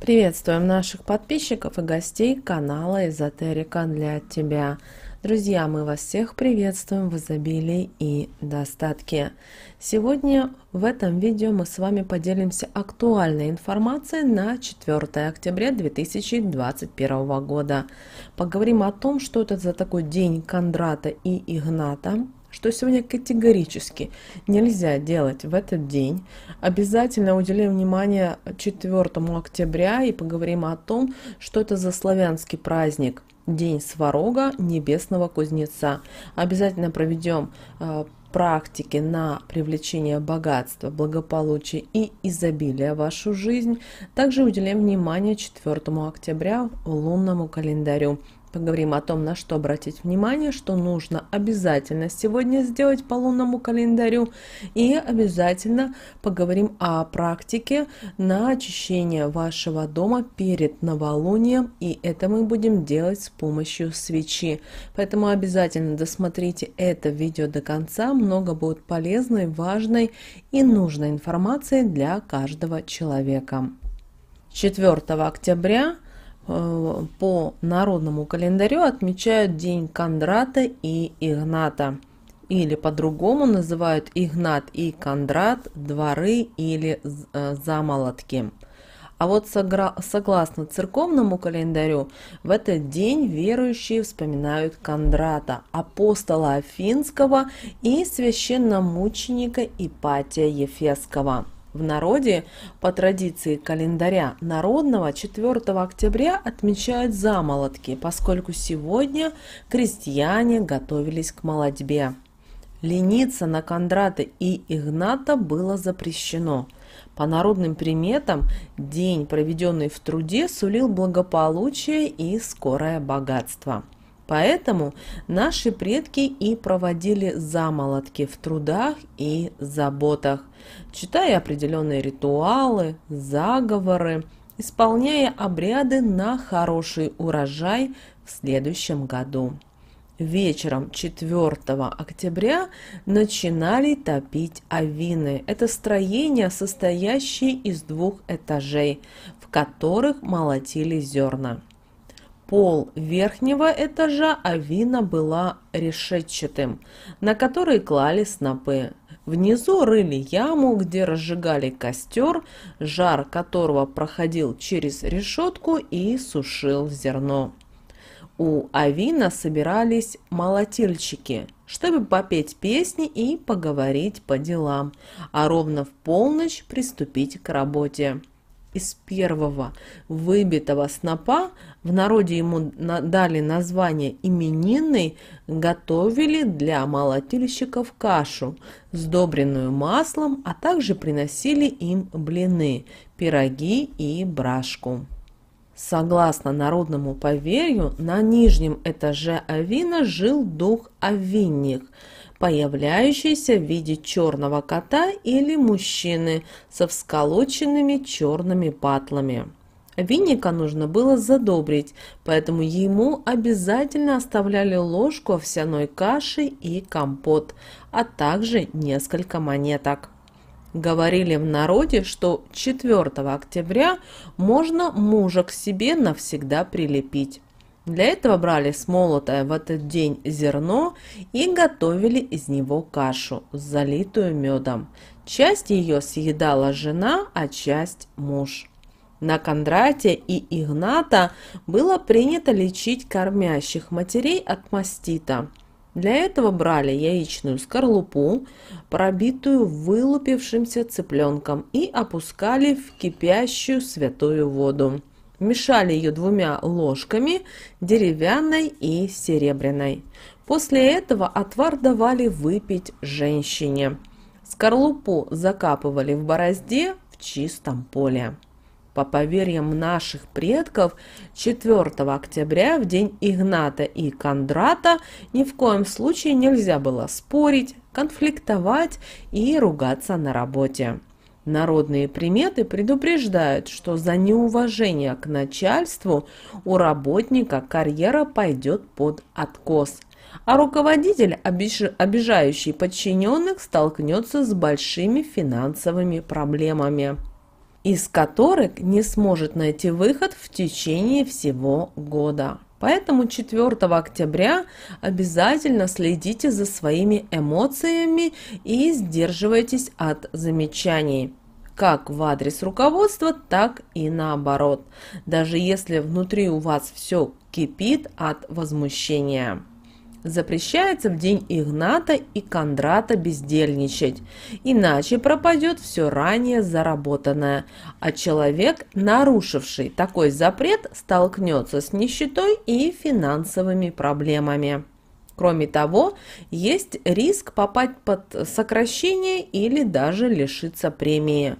Приветствуем наших подписчиков и гостей канала Эзотерика для тебя. Друзья, мы вас всех приветствуем в изобилии и достатке. Сегодня в этом видео мы с вами поделимся актуальной информацией на 4 октября 2021 года. Поговорим о том, что это за такой день Кондрата и Игната, что сегодня категорически нельзя делать в этот день. Обязательно уделим внимание 4 октября и поговорим о том, что это за славянский праздник – День Сварога Небесного Кузнеца. Обязательно проведем э, практики на привлечение богатства, благополучия и изобилия в вашу жизнь. Также уделим внимание 4 октября лунному календарю. Поговорим о том, на что обратить внимание, что нужно обязательно сегодня сделать по лунному календарю. И обязательно поговорим о практике на очищение вашего дома перед новолунием. И это мы будем делать с помощью свечи. Поэтому обязательно досмотрите это видео до конца. Много будет полезной, важной и нужной информации для каждого человека. 4 октября – Э, по народному календарю отмечают день Кондрата и Игната. Или по-другому называют Игнат и Кондрат дворы или э, замолотки. А вот согласно церковному календарю, в этот день верующие вспоминают Кондрата, апостола Афинского и священномученика Ипатия Ефесского – в народе по традиции календаря народного 4 октября отмечают замолотки, поскольку сегодня крестьяне готовились к молодьбе. Лениться на Кондрата и Игната было запрещено. По народным приметам, день, проведенный в труде, сулил благополучие и скорое богатство. Поэтому наши предки и проводили замолотки в трудах и заботах, читая определенные ритуалы, заговоры, исполняя обряды на хороший урожай в следующем году. Вечером 4 октября начинали топить авины. Это строение, состоящее из двух этажей, в которых молотили зерна. Пол верхнего этажа авина была решетчатым, на который клали снопы. Внизу рыли яму, где разжигали костер, жар которого проходил через решетку и сушил зерно. У Авина собирались молотильщики, чтобы попеть песни и поговорить по делам, а ровно в полночь приступить к работе из первого выбитого снопа, в народе ему дали название именинный, готовили для молотильщиков кашу, сдобренную маслом, а также приносили им блины, пироги и брашку. Согласно народному поверью, на нижнем этаже Авина жил дух Авинник – появляющийся в виде черного кота или мужчины со всколоченными черными патлами. Винника нужно было задобрить, поэтому ему обязательно оставляли ложку овсяной каши и компот, а также несколько монеток. Говорили в народе, что 4 октября можно мужа к себе навсегда прилепить. Для этого брали смолотое в этот день зерно и готовили из него кашу, залитую медом. Часть ее съедала жена, а часть муж. На Кондрате и Игната было принято лечить кормящих матерей от мастита. Для этого брали яичную скорлупу, пробитую вылупившимся цыпленком, и опускали в кипящую святую воду. Мешали ее двумя ложками, деревянной и серебряной. После этого отвар давали выпить женщине. Скорлупу закапывали в борозде в чистом поле. По поверьям наших предков, 4 октября, в день Игната и Кондрата, ни в коем случае нельзя было спорить, конфликтовать и ругаться на работе. Народные приметы предупреждают, что за неуважение к начальству у работника карьера пойдет под откос, а руководитель, обижающий подчиненных, столкнется с большими финансовыми проблемами, из которых не сможет найти выход в течение всего года. Поэтому 4 октября обязательно следите за своими эмоциями и сдерживайтесь от замечаний как в адрес руководства, так и наоборот, даже если внутри у вас все кипит от возмущения. Запрещается в день Игната и Кондрата бездельничать, иначе пропадет все ранее заработанное, а человек, нарушивший такой запрет, столкнется с нищетой и финансовыми проблемами. Кроме того, есть риск попасть под сокращение или даже лишиться премии.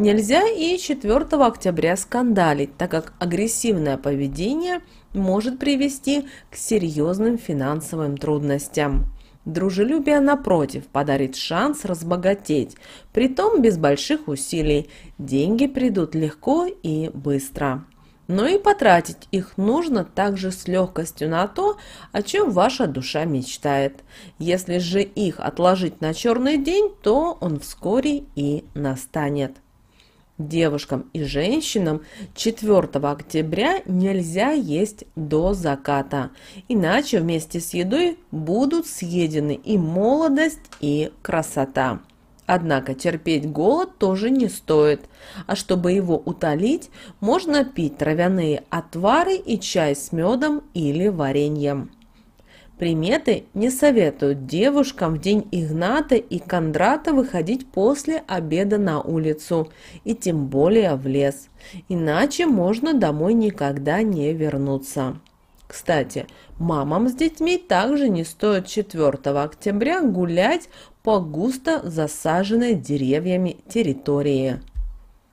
Нельзя и 4 октября скандалить, так как агрессивное поведение может привести к серьезным финансовым трудностям. Дружелюбие, напротив, подарит шанс разбогатеть, притом без больших усилий. Деньги придут легко и быстро. Но и потратить их нужно также с легкостью на то, о чем ваша душа мечтает. Если же их отложить на черный день, то он вскоре и настанет. Девушкам и женщинам 4 октября нельзя есть до заката, иначе вместе с едой будут съедены и молодость, и красота. Однако терпеть голод тоже не стоит, а чтобы его утолить, можно пить травяные отвары и чай с медом или вареньем. Приметы не советуют девушкам в день Игната и Кондрата выходить после обеда на улицу, и тем более в лес, иначе можно домой никогда не вернуться. Кстати, мамам с детьми также не стоит 4 октября гулять по густо засаженной деревьями территории.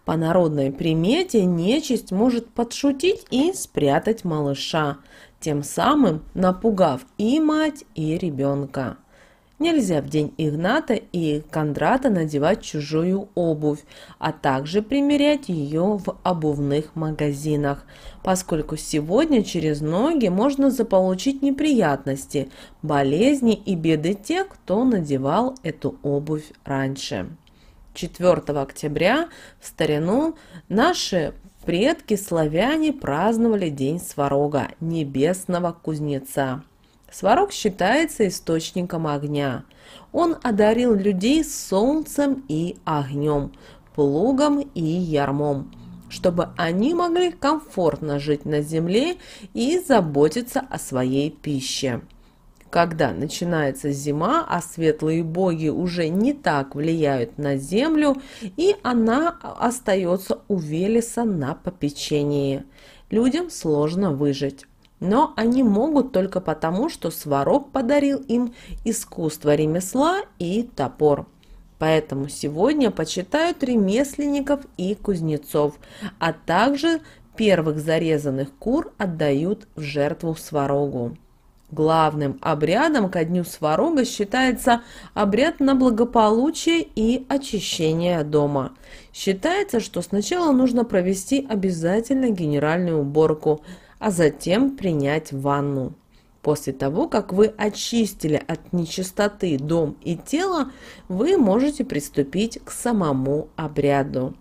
По народной примете нечисть может подшутить и спрятать малыша, тем самым напугав и мать, и ребенка. Нельзя в день Игната и Кондрата надевать чужую обувь, а также примерять ее в обувных магазинах, поскольку сегодня через ноги можно заполучить неприятности, болезни и беды тех, кто надевал эту обувь раньше. 4 октября в старину наши Предки славяне праздновали День Сварога, небесного кузнеца. Сварог считается источником огня. Он одарил людей солнцем и огнем, плугом и ярмом, чтобы они могли комфортно жить на земле и заботиться о своей пище когда начинается зима, а светлые боги уже не так влияют на землю, и она остается у Велеса на попечении. Людям сложно выжить. Но они могут только потому, что Сварог подарил им искусство ремесла и топор. Поэтому сегодня почитают ремесленников и кузнецов, а также первых зарезанных кур отдают в жертву Сварогу. Главным обрядом ко дню сварога считается обряд на благополучие и очищение дома. Считается, что сначала нужно провести обязательно генеральную уборку, а затем принять ванну. После того, как вы очистили от нечистоты дом и тело, вы можете приступить к самому обряду.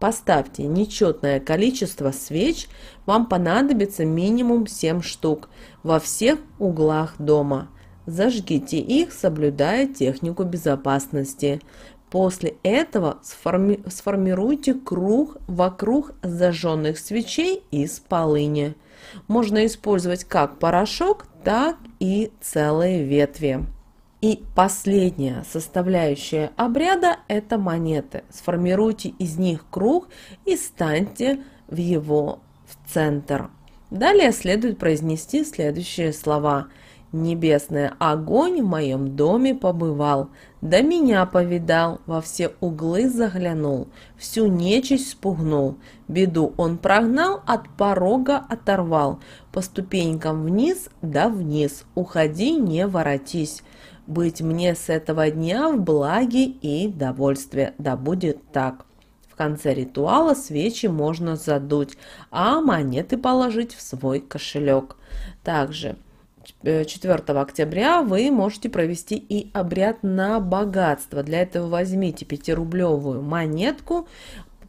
Поставьте нечетное количество свеч, вам понадобится минимум 7 штук во всех углах дома. Зажгите их, соблюдая технику безопасности. После этого сформи сформируйте круг вокруг зажженных свечей из полыни. Можно использовать как порошок, так и целые ветви. И последняя составляющая обряда – это монеты. Сформируйте из них круг и станьте в его в центр. Далее следует произнести следующие слова. «Небесный огонь в моем доме побывал, до меня повидал, во все углы заглянул, всю нечисть спугнул, беду он прогнал, от порога оторвал, по ступенькам вниз да вниз, уходи, не воротись» быть мне с этого дня в благе и довольстве, да будет так. В конце ритуала свечи можно задуть, а монеты положить в свой кошелек. Также 4 э, октября вы можете провести и обряд на богатство. Для этого возьмите 5-рублевую монетку,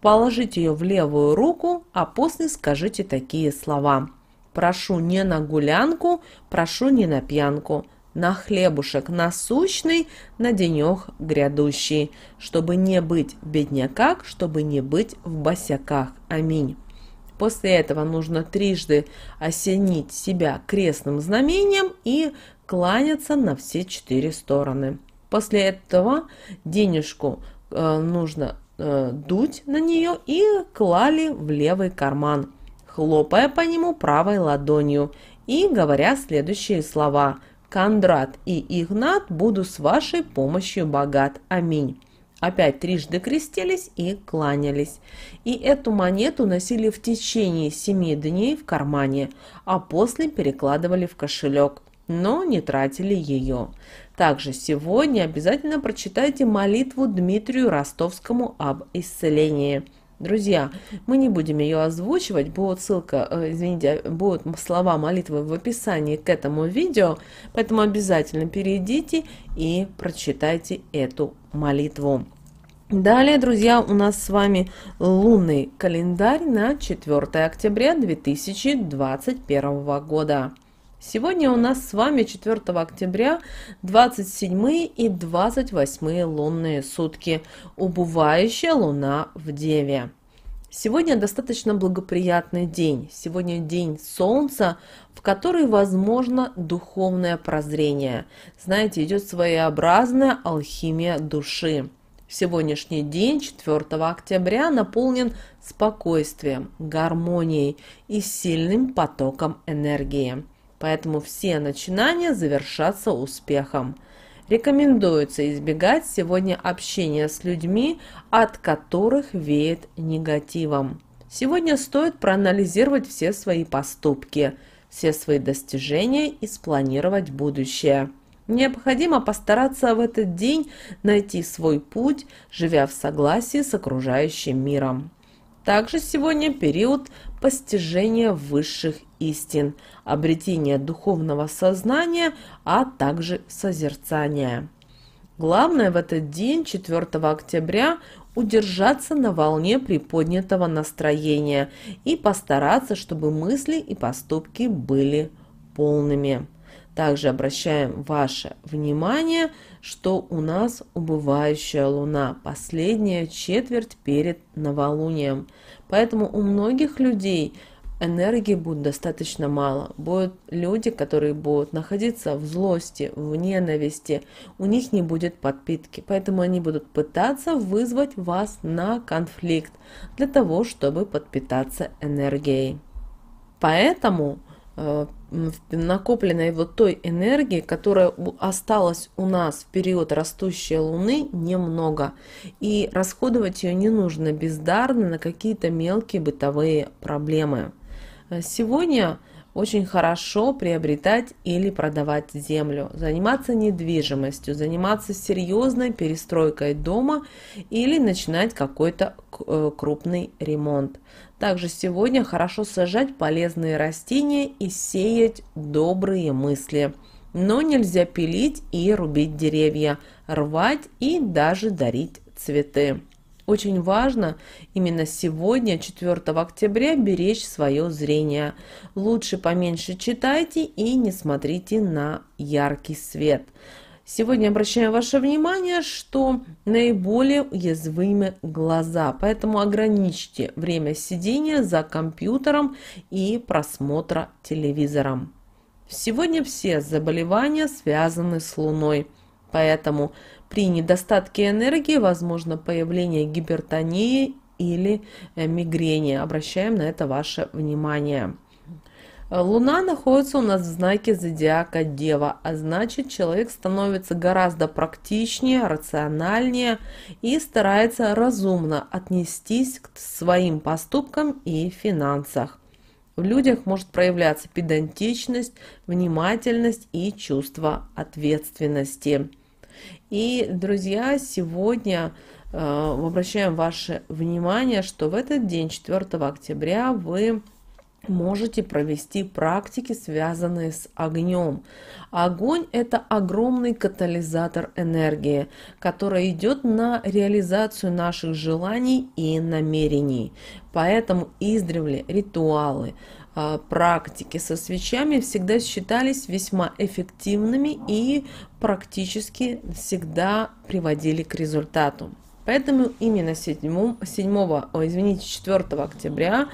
положите ее в левую руку, а после скажите такие слова. Прошу не на гулянку, прошу не на пьянку на хлебушек насущный, на денек грядущий, чтобы не быть в бедняках, чтобы не быть в босяках. Аминь. После этого нужно трижды осенить себя крестным знамением и кланяться на все четыре стороны. После этого денежку э, нужно э, дуть на нее и клали в левый карман, хлопая по нему правой ладонью и говоря следующие слова – Кондрат и Игнат, буду с вашей помощью богат. Аминь». Опять трижды крестились и кланялись. И эту монету носили в течение семи дней в кармане, а после перекладывали в кошелек, но не тратили ее. Также сегодня обязательно прочитайте молитву Дмитрию Ростовскому об исцелении – Друзья, мы не будем ее озвучивать, будет ссылка, э, извините, будут слова молитвы в описании к этому видео, поэтому обязательно перейдите и прочитайте эту молитву. Далее, друзья, у нас с вами лунный календарь на 4 октября 2021 года. Сегодня у нас с вами 4 октября 27 и 28 лунные сутки. Убывающая луна в Деве. Сегодня достаточно благоприятный день. Сегодня день солнца, в который возможно духовное прозрение. Знаете, идет своеобразная алхимия души. Сегодняшний день, 4 октября, наполнен спокойствием, гармонией и сильным потоком энергии поэтому все начинания завершатся успехом. Рекомендуется избегать сегодня общения с людьми, от которых веет негативом. Сегодня стоит проанализировать все свои поступки, все свои достижения и спланировать будущее. Необходимо постараться в этот день найти свой путь, живя в согласии с окружающим миром. Также сегодня период постижения высших истин, обретение духовного сознания, а также созерцания. Главное в этот день, 4 октября, удержаться на волне приподнятого настроения и постараться, чтобы мысли и поступки были полными. Также обращаем ваше внимание, что у нас убывающая луна, последняя четверть перед новолунием. Поэтому у многих людей – энергии будет достаточно мало. Будут люди, которые будут находиться в злости, в ненависти, у них не будет подпитки, поэтому они будут пытаться вызвать вас на конфликт для того, чтобы подпитаться энергией. Поэтому э, накопленной вот той энергии, которая осталась у нас в период растущей Луны, немного. И расходовать ее не нужно бездарно на какие-то мелкие бытовые проблемы. Э, сегодня очень хорошо приобретать или продавать землю, заниматься недвижимостью, заниматься серьезной перестройкой дома или начинать какой-то э, крупный ремонт. Также сегодня хорошо сажать полезные растения и сеять добрые мысли. Но нельзя пилить и рубить деревья, рвать и даже дарить цветы. Очень важно именно сегодня, 4 октября, беречь свое зрение. Лучше поменьше читайте и не смотрите на яркий свет. Сегодня обращаем ваше внимание, что наиболее уязвимы глаза, поэтому ограничьте время сидения за компьютером и просмотра телевизором. Сегодня все заболевания связаны с Луной, поэтому при недостатке энергии возможно появление гипертонии или э, мигрени. Обращаем на это ваше внимание. Луна находится у нас в знаке зодиака Дева, а значит человек становится гораздо практичнее, рациональнее и старается разумно отнестись к своим поступкам и финансах. В людях может проявляться педантичность, внимательность и чувство ответственности. И, друзья, сегодня э, обращаем ваше внимание, что в этот день, 4 октября, вы можете провести практики, связанные с огнем. Огонь – это огромный катализатор энергии, который идет на реализацию наших желаний и намерений. Поэтому издревле ритуалы – а, практики со свечами всегда считались весьма эффективными и практически всегда приводили к результату. Поэтому именно 7, 7 о, извините, 4 октября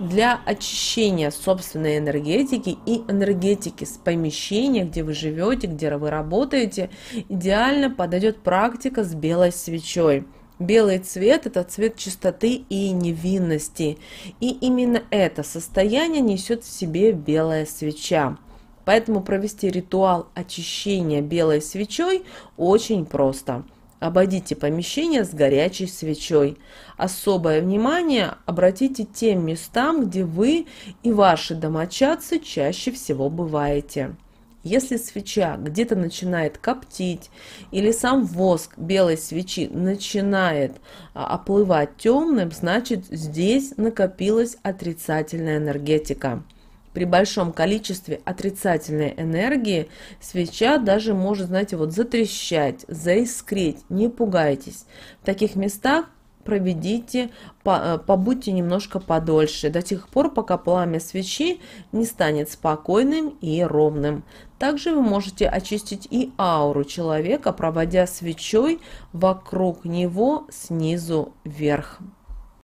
для очищения собственной энергетики и энергетики с помещения, где вы живете, где вы работаете, идеально подойдет практика с белой свечой – Белый цвет – это цвет чистоты и невинности. И именно это состояние несет в себе белая свеча. Поэтому провести ритуал очищения белой свечой очень просто. Обойдите помещение с горячей свечой. Особое внимание обратите тем местам, где вы и ваши домочадцы чаще всего бываете. Если свеча где-то начинает коптить или сам воск белой свечи начинает а, оплывать темным, значит здесь накопилась отрицательная энергетика. При большом количестве отрицательной энергии свеча даже может, знаете, вот затрещать, заискрить. не пугайтесь. В таких местах проведите, э, побудьте немножко подольше, до тех пор, пока пламя свечи не станет спокойным и ровным. Также вы можете очистить и ауру человека, проводя свечой вокруг него снизу вверх.